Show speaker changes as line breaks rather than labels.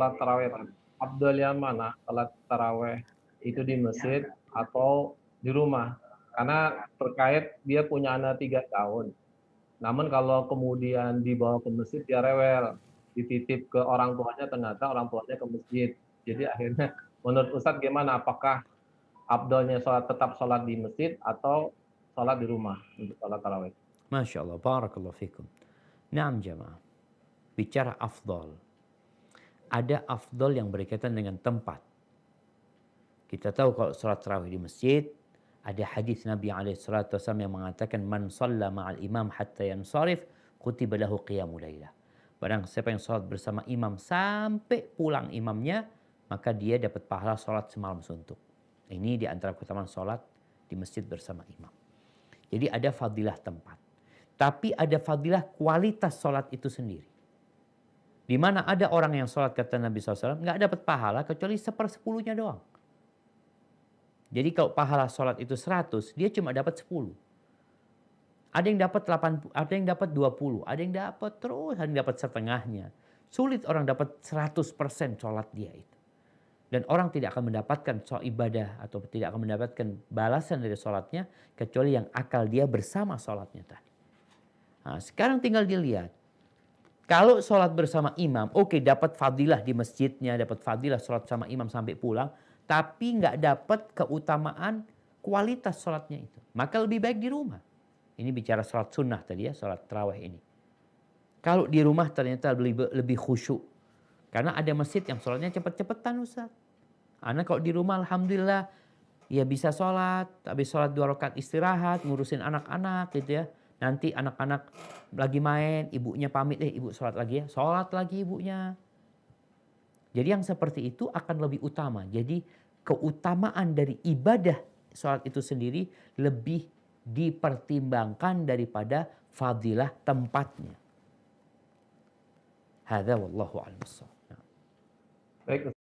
salat taraweh tadi. Abdul yang mana ah, salat taraweh itu di masjid atau di rumah? Karena terkait dia punya anak tiga tahun. Namun kalau kemudian dibawa ke masjid dia rewel, dititip ke orang tuanya ternyata orang tuanya ke masjid. Jadi akhirnya menurut Ustadz gimana? Apakah Abdulnya sholat tetap sholat di masjid atau sholat di rumah untuk sholat tarawih?
Masya Allah, barakallahu fikum. Naam jemaah, Bicara afdol ada afdol yang berkaitan dengan tempat. Kita tahu kalau sholat tarawih di masjid, ada hadis Nabi SAW yang mengatakan, Man salla ma'al imam hatta yansarif, kutiba lahu qiyamu laylah. Barang siapa yang sholat bersama imam sampai pulang imamnya, maka dia dapat pahala sholat semalam suntuk. Ini di antara keutamaan sholat di masjid bersama imam. Jadi ada fadilah tempat. Tapi ada fadilah kualitas sholat itu sendiri. Di mana ada orang yang sholat kata Nabi SAW nggak dapat pahala kecuali sepersepuluhnya doang. Jadi kalau pahala sholat itu 100, dia cuma dapat 10. Ada yang dapat 80, ada yang dapat 20, ada yang dapat terus, ada yang dapat setengahnya. Sulit orang dapat 100% sholat dia itu. Dan orang tidak akan mendapatkan soal ibadah atau tidak akan mendapatkan balasan dari sholatnya kecuali yang akal dia bersama sholatnya tadi. Nah, sekarang tinggal dilihat kalau sholat bersama imam, oke okay, dapat fadilah di masjidnya, dapat fadilah sholat sama imam sampai pulang, tapi nggak dapat keutamaan kualitas sholatnya itu. Maka lebih baik di rumah. Ini bicara sholat sunnah tadi ya, sholat terawih ini. Kalau di rumah ternyata lebih, lebih khusyuk. Karena ada masjid yang sholatnya cepat-cepatan Ustaz. Anak kalau di rumah Alhamdulillah ya bisa sholat, habis sholat dua rakaat istirahat, ngurusin anak-anak gitu ya Nanti anak-anak lagi main, ibunya pamit, eh ibu sholat lagi ya. Sholat lagi ibunya. Jadi yang seperti itu akan lebih utama. Jadi keutamaan dari ibadah sholat itu sendiri lebih dipertimbangkan daripada fadilah tempatnya. Hada wallahu a'lam. Baik,